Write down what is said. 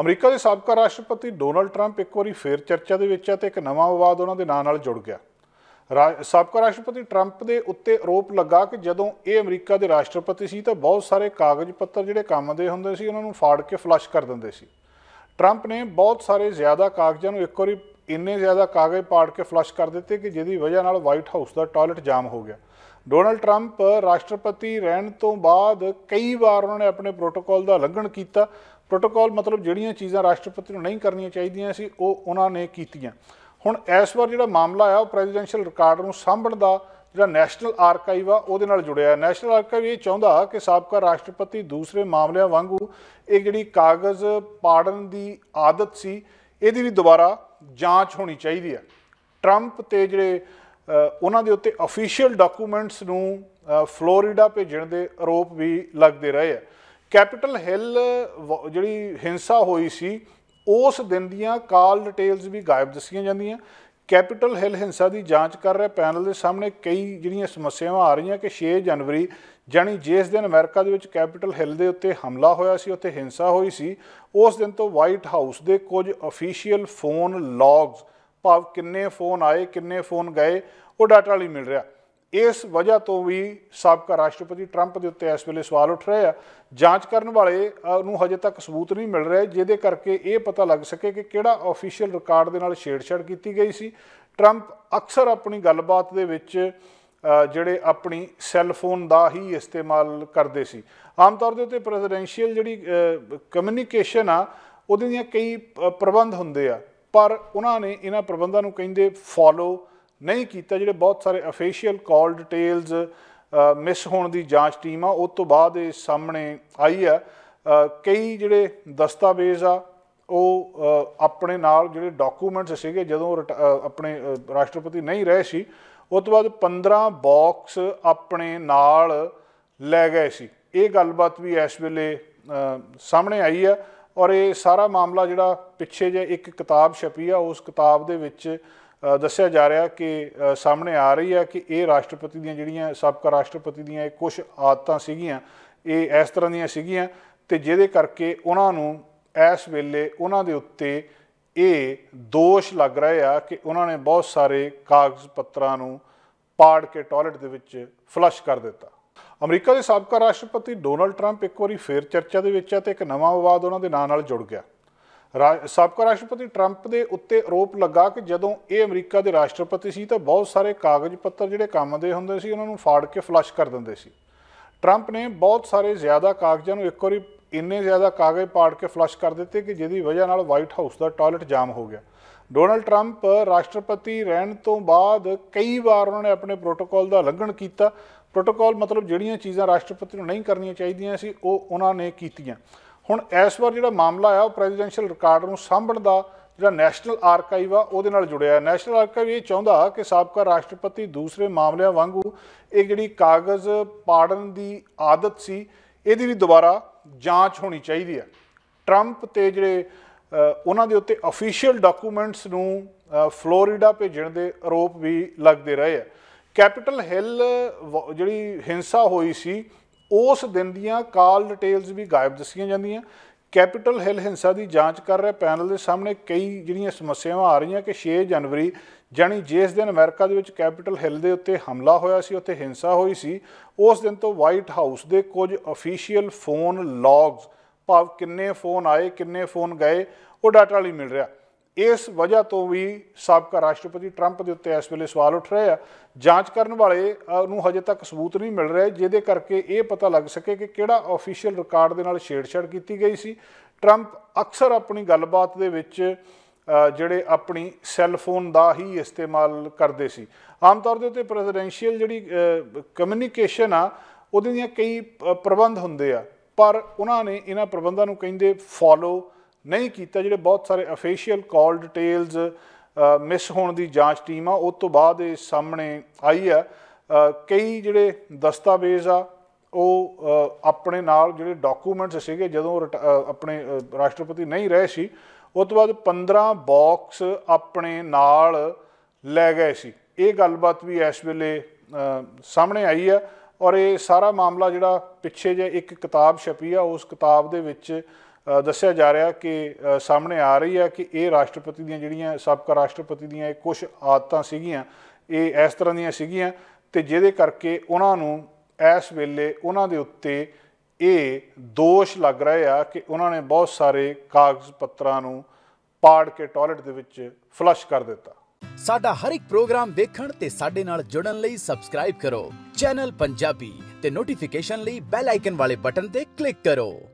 America ਦੇ ਸਾਬਕਾ ਰਾਸ਼ਟਰਪਤੀ ਡੋਨਲਡ ਟਰੰਪ ਇੱਕ ਵਾਰੀ ਫੇਰ ਚਰਚਾ ਦੇ ਵਿੱਚ ਆ ਤੇ ਇੱਕ ਨਵਾਂ ਵਿਵਾਦ ਉਹਨਾਂ ਦੇ ਨਾਂ ਨਾਲ ਜੁੜ ਗਿਆ ਸਾਬਕਾ ਰਾਸ਼ਟਰਪਤੀ ਟਰੰਪ ਦੇ ਉੱਤੇ ਆਰੋਪ ਲੱਗਾ ਕਿ ਜਦੋਂ ਇਹ ਅਮਰੀਕਾ ਦੇ ਰਾਸ਼ਟਰਪਤੀ ਸੀ ਤਾਂ ਬਹੁਤ ਸਾਰੇ ਕਾਗਜ਼ ਪੱਤਰ ਜਿਹੜੇ ਕੰਮ ਦੇ ਹੁੰਦੇ ਸੀ ਉਹਨਾਂ ਨੂੰ ਫਾੜ ਕੇ ਫਲਸ਼ ਕਰ ਦਿੰਦੇ ਸੀ ਟਰੰਪ ਨੇ ਬਹੁਤ ਸਾਰੇ ਜ਼ਿਆਦਾ ਕਾਗਜ਼ਾਂ ਨੂੰ ਇੱਕ ਵਾਰੀ ਇੰਨੇ ਜ਼ਿਆਦਾ ਕਾਗਜ਼ ਪਾੜ ਕੇ ਫਲਸ਼ ਕਰ ਦਿੱਤੇ ਕਿ ਜਿਹਦੀ ਵਜ੍ਹਾ ਨਾਲ ਵਾਈਟ ਹਾਊਸ ਦਾ ਟਾਇਲਟ ਜਾਮ ਹੋ ਗਿਆ ਡੋਨਲਡ ਟਰੰਪ ਰਾਸ਼ਟਰਪਤੀ ਰਹਿਣ ਤੋਂ ਬਾਅਦ ਕਈ ਵਾਰ ਉਹਨਾਂ ਨੇ ਆਪਣੇ ਪ੍ਰੋਟੋਕਾਲ ਦਾ ਲੰਘਣ ਕੀਤਾ ਪ੍ਰੋਟੋਕਾਲ ਮਤਲਬ ਜਿਹੜੀਆਂ ਚੀਜ਼ਾਂ ਰਾਸ਼ਟਰਪਤੀ ਨੂੰ ਨਹੀਂ ਕਰਨੀਆਂ ਚਾਹੀਦੀਆਂ ਸੀ ਉਹ ਉਹਨਾਂ ਨੇ ਕੀਤੀਆਂ ਹੁਣ ਇਸ ਵਾਰ ਜਿਹੜਾ ਮਾਮਲਾ ਆ ਉਹ ਪ੍ਰੈਜ਼ੀਡੈਂਸ਼ੀਅਲ ਰਿਕਾਰਡ ਨੂੰ ਸਾਂਭਣ ਦਾ ਜਿਹੜਾ ਨੈਸ਼ਨਲ ਆਰਕਾਈਵ ਆ ਉਹਦੇ ਨਾਲ ਜੁੜਿਆ ਹੈ ਨੈਸ਼ਨਲ ਆਰਕਾਈਵ ਇਹ ਚਾਹੁੰਦਾ ਕਿ ਸਾਬਕਾ ਰਾਸ਼ਟਰਪਤੀ ਦੂਸਰੇ ਮਾਮਲਿਆਂ ਵਾਂਗੂ ਇਹ ਜਿਹੜੀ ਕਾਗਜ਼ ਪਾੜਨ ਦੀ ਆਦਤ ਸੀ ਇਹਦੀ ਵੀ ਦੁਬਾਰਾ ਜਾਂਚ ਹੋਣੀ ਚਾਹੀਦੀ ਹੈ ਟਰੰਪ ਤੇ ਜਿਹੜੇ ਉਹਨਾਂ ਦੇ ਉੱਤੇ ਅਫੀਸ਼ੀਅਲ ਡਾਕੂਮੈਂਟਸ ਨੂੰ ਫਲੋਰੀਡਾ ਭੇਜਣ ਦੇ ਆਰੋਪ ਵੀ ਲੱਗਦੇ ਰਹੇ ਆ ਕੈਪੀਟਲ ਹਿੱਲ ਜਿਹੜੀ ਹਿੰਸਾ ਹੋਈ ਸੀ ਉਸ ਦਿਨ ਦੀਆਂ ਕਾਲ ਡਿਟੇਲਸ ਵੀ ਗਾਇਬ ਦੱਸੀਆਂ ਜਾਂਦੀਆਂ ਕੈਪੀਟਲ ਹਿੱਲ ਹਿੰਸਾ ਦੀ ਜਾਂਚ ਕਰ ਰਿਹਾ ਪੈਨਲ ਦੇ ਸਾਹਮਣੇ ਕਈ ਜਿਹੜੀਆਂ ਸਮੱਸਿਆਵਾਂ ਆ ਰਹੀਆਂ ਕਿ 6 ਜਨਵਰੀ ਜਾਨੀ ਜਿਸ ਦਿਨ ਅਮਰੀਕਾ ਦੇ ਵਿੱਚ ਕੈਪੀਟਲ ਹਿੱਲ ਦੇ ਉੱਤੇ ਹਮਲਾ ਹੋਇਆ ਸੀ ਉੱਥੇ ਹਿੰਸਾ ਹੋਈ ਸੀ ਉਸ ਦਿਨ ਤੋਂ ਵਾਈਟ ਹਾਊਸ ਦੇ ਕੁਝ ਅਫੀਸ਼ੀਅਲ ਫੋਨ ਲੌਗਸ ਭਾਵ ਕਿੰਨੇ ਫੋਨ ਆਏ ਕਿੰਨੇ ਫੋਨ ਗਏ ਉਹ ਡਾਟਾ ਵਾਲੀ ਮਿਲ ਰਿਹਾ ਇਸ ਵਜ੍ਹਾ ਤੋਂ ਵੀ ਸਾਬਕਾ ਰਾਸ਼ਟਰਪਤੀ ਟਰੰਪ ਦੇ ਉੱਤੇ ਇਸ ਵੇਲੇ ਸਵਾਲ ਉੱਠ ਰਹੇ ਆ ਜਾਂਚ ਕਰਨ ਵਾਲੇ ਨੂੰ ਹਜੇ ਤੱਕ ਸਬੂਤ ਨਹੀਂ ਮਿਲ ਰਹੇ ਜਿਹਦੇ ਕਰਕੇ ਇਹ ਪਤਾ ਲੱਗ ਸਕੇ ਕਿ ਕਿਹੜਾ ਅਫੀਸ਼ੀਅਲ ਰਿਕਾਰਡ ਦੇ ਨਾਲ ਛੇੜਛਾੜ ਕੀਤੀ ਗਈ ਸੀ ਟਰੰਪ ਅਕਸਰ ਆਪਣੀ ਗੱਲਬਾਤ ਦੇ ਵਿੱਚ ਜਿਹੜੇ ਆਪਣੀ ਸੈੱਲ ਫੋਨ ਦਾ ਹੀ ਇਸਤੇਮਾਲ ਕਰਦੇ ਸੀ ਆਮ ਤੌਰ ਦੇ ਉੱਤੇ ਪ੍ਰੈਜ਼ੀਡੈਂਸ਼ੀਅਲ ਜਿਹੜੀ ਕਮਿਊਨੀਕੇਸ਼ਨ ਆ ਉਹਦੇ ਦੀਆਂ ਕਈ ਪ੍ਰਬੰਧ ਹੁੰਦੇ ਆ ਪਰ ਉਹਨਾਂ ਨੇ ਇਹਨਾਂ ਪ੍ਰਬੰਧਾਂ ਨੂੰ ਕਹਿੰਦੇ ਫਾਲੋ ਨਹੀਂ ਕੀਤਾ ਜਿਹੜੇ ਬਹੁਤ ਸਾਰੇ ਅਫੀਸ਼ੀਅਲ ਕਾਲ ਡਿਟੇਲਸ ਮਿਸ ਹੋਣ ਦੀ ਜਾਂਚ ਟੀਮ ਆ ਉਸ ਤੋਂ ਬਾਅਦ ਇਹ ਸਾਹਮਣੇ ਆਈ ਆ ਕਈ ਜਿਹੜੇ ਦਸਤਾਵੇਜ਼ ਆ ਉਹ ਆਪਣੇ ਨਾਲ ਜਿਹੜੇ ਡਾਕੂਮੈਂਟਸ ਸੀਗੇ ਜਦੋਂ ਆਪਣੇ ਰਾਸ਼ਟਰਪਤੀ ਨਹੀਂ ਰਹੇ ਸੀ ਉਸ ਤੋਂ ਬਾਅਦ 15 ਬਾਕਸ ਆਪਣੇ ਨਾਲ ਲੈ ਗਏ ਸੀ ਇਹ ਗੱਲਬਾਤ ਵੀ ਇਸ ਵੇਲੇ ਸਾਹਮਣੇ ਆਈ ਆ ਔਰ ਇਹ ਸਾਰਾ ਮਾਮਲਾ ਜਿਹੜਾ ਪਿੱਛੇ ਜੇ ਇੱਕ ਕਿਤਾਬ ਛਪੀ ਆ ਉਸ ਕਿਤਾਬ ਦੇ ਵਿੱਚ ਦੱਸਿਆ ਜਾ ਰਿਹਾ ਕਿ ਸਾਹਮਣੇ ਆ ਰਹੀ ਹੈ ਕਿ ਇਹ ਰਾਸ਼ਟਰਪਤੀ ਦੀਆਂ ਜਿਹੜੀਆਂ ਸਾਬਕਾ ਰਾਸ਼ਟਰਪਤੀ ਦੀਆਂ ਇਹ ਕੁਝ ਆਦਤਾਂ ਸੀਗੀਆਂ ਇਹ ਇਸ ਤਰ੍ਹਾਂ ਦੀਆਂ ਸੀਗੀਆਂ ਤੇ ਜਿਹਦੇ ਕਰਕੇ ਉਹਨਾਂ ਨੂੰ ਇਸ ਵੇਲੇ ਉਹਨਾਂ ਦੇ ਉੱਤੇ ਇਹ ਦੋਸ਼ ਲੱਗ ਰਿਹਾ ਆ ਕਿ ਉਹਨਾਂ ਨੇ ਬਹੁਤ ਸਾਰੇ ਕਾਗਜ਼ ਪੱਤਰਾਂ ਨੂੰ ਪਾੜ ਕੇ ਟਾਇਲਟ ਦੇ ਵਿੱਚ ਫਲਸ਼ ਕਰ ਦਿੱਤਾ ਅਮਰੀਕਾ ਦੇ ਸਾਬਕਾ ਰਾਸ਼ਟਰਪਤੀ ਡੋਨਲਡ ਟਰੰਪ ਇੱਕ ਵਾਰੀ ਫੇਰ ਚਰਚਾ ਦੇ ਵਿੱਚ ਆ ਤੇ ਇੱਕ ਨਵਾਂ ਵਿਵਾਦ ਉਹਨਾਂ ਦੇ ਨਾਂ ਨਾਲ ਜੁੜ ਗਿਆ ਸਾਬਕਾ ਰਾਸ਼ਟਰਪਤੀ ਟਰੰਪ ਦੇ ਉੱਤੇ ਆਰੋਪ ਲੱਗਾ ਕਿ ਜਦੋਂ ਇਹ ਅਮਰੀਕਾ ਦੇ ਰਾਸ਼ਟਰਪਤੀ ਸੀ ਤਾਂ ਬਹੁਤ ਸਾਰੇ ਕਾਗਜ਼ ਪੱਤਰ ਜਿਹੜੇ ਕੰਮ ਦੇ ਹੁੰਦੇ ਸੀ ਉਹਨਾਂ ਨੂੰ ਫਾੜ ਕੇ ਫਲਸ਼ ਕਰ ਦਿੰਦੇ ਸੀ ਟਰੰਪ ਨੇ ਬਹੁਤ ਸਾਰੇ ਜ਼ਿਆਦਾ ਕਾਗਜ਼ਾਂ ਨੂੰ ਇੱਕ ਵਾਰੀ ਇੰਨੇ ਜ਼ਿਆਦਾ ਕਾਗਜ਼ ਪਾੜ ਕੇ ਫਲਸ਼ ਕਰ ਦਿੱਤੇ ਕਿ ਜਿਹਦੀ ਵਜ੍ਹਾ ਨਾਲ ਵਾਈਟ ਹਾਊਸ ਦਾ ਟਾਇਲਟ ਜਾਮ ਹੋ ਗਿਆ ਡੋਨਲਡ ਟਰੰਪ ਰਾਸ਼ਟਰਪਤੀ ਰਹਿਣ ਤੋਂ ਬਾਅਦ ਕਈ ਵਾਰ ਉਹਨਾਂ ਨੇ ਆਪਣੇ ਪ੍ਰੋਟੋਕਾਲ ਦਾ ਲੰਘਣ ਕੀਤਾ ਪ੍ਰੋਟੋਕਾਲ ਮਤਲਬ ਜਿਹੜੀਆਂ ਚੀਜ਼ਾਂ ਰਾਸ਼ਟਰਪਤੀ ਨੂੰ ਨਹੀਂ ਕਰਨੀਆਂ ਚਾਹੀਦੀਆਂ ਸੀ ਉਹ ਉਹਨਾਂ ਨੇ ਕੀਤੀਆਂ ਹੁਣ ਇਸ ਵਾਰ ਜਿਹੜਾ ਮਾਮਲਾ ਆ ਉਹ ਪ੍ਰੈਜ਼ੀਡੈਂਸ਼ੀਅਲ ਰਿਕਾਰਡ ਨੂੰ ਸਾਂਭਣ ਦਾ ਜਿਹੜਾ ਨੈਸ਼ਨਲ ਆਰਕਾਈਵ ਆ ਉਹਦੇ ਨਾਲ ਜੁੜਿਆ ਹੈ ਨੈਸ਼ਨਲ ਆਰਕਾਈਵ ਇਹ ਚਾਹੁੰਦਾ ਕਿ ਸਾਬਕਾ ਰਾਸ਼ਟਰਪਤੀ ਦੂਸਰੇ ਮਾਮਲਿਆਂ ਵਾਂਗੂ ਇਹ ਜਿਹੜੀ ਕਾਗਜ਼ ਪਾੜਨ ਦੀ ਆਦਤ ਸੀ ਇਹਦੀ ਵੀ ਦੁਬਾਰਾ ਜਾਂਚ ਹੋਣੀ ਚਾਹੀਦੀ ਹੈ 트럼ਪ ਤੇ ਜਿਹੜੇ ਉਹਨਾਂ ਦੇ ਉੱਤੇ ਅਫੀਸ਼ੀਅਲ ਡਾਕੂਮੈਂਟਸ ਨੂੰ ਫਲੋਰੀਡਾ ਭੇਜਣ ਦੇ ਆਰੋਪ ਵੀ ਲੱਗਦੇ ਰਹੇ ਆ ਕੈਪੀਟਲ ਹਿੱਲ ਜਿਹੜੀ ਹਿੰਸਾ ਹੋਈ ਸੀ ਉਸ ਦਿਨ ਦੀਆਂ ਕਾਲ ਡਿਟੇਲਸ ਵੀ ਗਾਇਬ ਦੱਸੀਆਂ ਜਾਂਦੀਆਂ ਕੈਪੀਟਲ ਹਿਲ ਹਿੰਸਾ ਦੀ ਜਾਂਚ ਕਰ ਰਿਹਾ ਪੈਨਲ ਦੇ ਸਾਹਮਣੇ ਕਈ ਜਿਹੜੀਆਂ ਸਮੱਸਿਆਵਾਂ ਆ ਰਹੀਆਂ ਕਿ 6 ਜਨਵਰੀ ਜਾਨੀ ਜਿਸ ਦਿਨ ਅਮਰੀਕਾ ਦੇ ਵਿੱਚ ਕੈਪੀਟਲ ਹਿਲ ਦੇ ਉੱਤੇ ਹਮਲਾ ਹੋਇਆ ਸੀ ਉੱਥੇ ਹਿੰਸਾ ਹੋਈ ਸੀ ਉਸ ਦਿਨ ਤੋਂ ਵਾਈਟ ਹਾਊਸ ਦੇ ਕੁਝ ਅਫੀਸ਼ੀਅਲ ਫੋਨ ਲੌਗਸ ਭਾਵ ਕਿੰਨੇ ਫੋਨ ਆਏ ਕਿੰਨੇ ਫੋਨ ਗਏ ਉਹ ਡਾਟਾ ਨਹੀਂ ਮਿਲ ਰਿਹਾ ਇਸ ਵਜ੍ਹਾ ਤੋਂ ਵੀ ਸਾਬਕਾ ਰਾਸ਼ਟਰਪਤੀ ਟਰੰਪ ਦੇ ਉੱਤੇ ਇਸ ਵੇਲੇ ਸਵਾਲ ਉੱਠ ਰਹੇ ਆ ਜਾਂਚ ਕਰਨ ਵਾਲੇ ਨੂੰ ਹਜੇ ਤੱਕ ਸਬੂਤ ਨਹੀਂ ਮਿਲ ਰਹੇ ਜਿਹਦੇ ਕਰਕੇ ਇਹ ਪਤਾ ਲੱਗ ਸਕੇ ਕਿ ਕਿਹੜਾ ਅਫੀਸ਼ੀਅਲ ਰਿਕਾਰਡ ਦੇ ਨਾਲ ਛੇੜਛਾੜ ਕੀਤੀ ਗਈ ਸੀ ਟਰੰਪ ਅਕਸਰ ਆਪਣੀ ਗੱਲਬਾਤ ਦੇ ਵਿੱਚ ਜਿਹੜੇ ਆਪਣੀ ਸੈੱਲ ਫੋਨ ਦਾ ਹੀ ਇਸਤੇਮਾਲ ਕਰਦੇ ਸੀ ਆਮ ਤੌਰ ਦੇ ਉੱਤੇ ਪ੍ਰੈਜ਼ੀਡੈਂਸ਼ੀਅਲ ਜਿਹੜੀ ਕਮਿਊਨੀਕੇਸ਼ਨ ਆ ਉਹਦੇ ਦੀਆਂ ਕਈ ਪ੍ਰਬੰਧ ਹੁੰਦੇ ਆ ਪਰ ਉਹਨਾਂ ਨੇ ਇਹਨਾਂ ਪ੍ਰਬੰਧਾਂ ਨੂੰ ਕਹਿੰਦੇ ਫਾਲੋ ਨਹੀਂ ਕੀਤਾ ਜਿਹੜੇ ਬਹੁਤ ਸਾਰੇ ਅਫੀਸ਼ੀਅਲ ਕਾਲ ਡਿਟੇਲਸ ਮਿਸ ਹੋਣ ਦੀ ਜਾਂਚ ਟੀਮ ਆ ਉਸ ਤੋਂ ਬਾਅਦ ਇਹ ਸਾਹਮਣੇ ਆਈ ਆ ਕਈ ਜਿਹੜੇ ਦਸਤਾਵੇਜ਼ ਆ ਉਹ ਆਪਣੇ ਨਾਲ ਜਿਹੜੇ ਡਾਕੂਮੈਂਟਸ ਸੀਗੇ ਜਦੋਂ ਆਪਣੇ ਰਾਸ਼ਟਰਪਤੀ ਨਹੀਂ ਰਹੇ ਸੀ ਉਸ ਤੋਂ ਬਾਅਦ 15 ਬਾਕਸ ਆਪਣੇ ਨਾਲ ਲੈ ਗਏ ਸੀ ਇਹ ਗੱਲਬਾਤ ਵੀ ਇਸ ਵੇਲੇ ਸਾਹਮਣੇ ਆਈ ਆ ਔਰ ਇਹ ਸਾਰਾ ਮਾਮਲਾ ਜਿਹੜਾ ਪਿੱਛੇ ਜੇ ਇੱਕ ਕਿਤਾਬ ਛਪੀ ਆ ਉਸ ਕਿਤਾਬ ਦੇ ਵਿੱਚ ਦੱਸਿਆ ਜਾ ਰਿਹਾ ਕਿ ਸਾਹਮਣੇ ਆ ਰਹੀ ਹੈ ਕਿ ਇਹ ਰਾਸ਼ਟਰਪਤੀ ਦੀਆਂ ਜਿਹੜੀਆਂ ਸਾਬਕਾ ਰਾਸ਼ਟਰਪਤੀ ਦੀਆਂ ਇਹ ਕੁਝ ਆਦਤਾਂ ਸੀਗੀਆਂ ਇਹ ਇਸ ਤਰ੍ਹਾਂ ਦੀਆਂ ਸੀਗੀਆਂ ਤੇ ਜਿਹਦੇ ਕਰਕੇ ਉਹਨਾਂ ਨੂੰ ਇਸ ਵੇਲੇ ਉਹਨਾਂ ਦੇ ਉੱਤੇ ਇਹ ਦੋਸ਼ ਲੱਗ ਰਹੇ ਆ ਕਿ ਉਹਨਾਂ ਨੇ ਬਹੁਤ ਸਾਰੇ ਕਾਗਜ਼ ਪੱਤਰਾਂ ਨੂੰ ਪਾੜ ਕੇ ਟਾਇਲਟ ਦੇ ਵਿੱਚ ਫਲਸ਼ ਕਰ ਦਿੱਤਾ ਸਾਡਾ ਹਰ ਇੱਕ ਪ੍ਰੋਗਰਾਮ ਦੇਖਣ ਤੇ ਸਾਡੇ ਨਾਲ ਜੁੜਨ ਲਈ ਸਬਸਕ੍ਰਾਈਬ ਕਰੋ ਚੈਨਲ ਪੰਜਾਬੀ ਤੇ ਨੋਟੀਫਿਕੇਸ਼ਨ ਲਈ ਬੈਲ ਆਈਕਨ ਵਾਲੇ ਬਟਨ ਤੇ ਕਲਿੱਕ ਕਰੋ